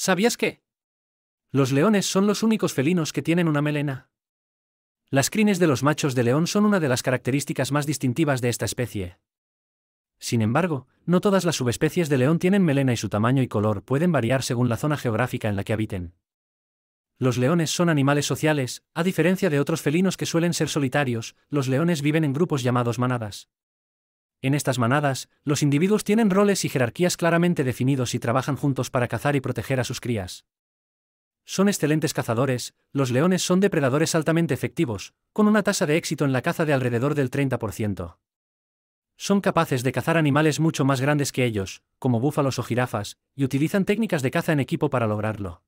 ¿Sabías qué? Los leones son los únicos felinos que tienen una melena. Las crines de los machos de león son una de las características más distintivas de esta especie. Sin embargo, no todas las subespecies de león tienen melena y su tamaño y color pueden variar según la zona geográfica en la que habiten. Los leones son animales sociales, a diferencia de otros felinos que suelen ser solitarios, los leones viven en grupos llamados manadas. En estas manadas, los individuos tienen roles y jerarquías claramente definidos y trabajan juntos para cazar y proteger a sus crías. Son excelentes cazadores, los leones son depredadores altamente efectivos, con una tasa de éxito en la caza de alrededor del 30%. Son capaces de cazar animales mucho más grandes que ellos, como búfalos o jirafas, y utilizan técnicas de caza en equipo para lograrlo.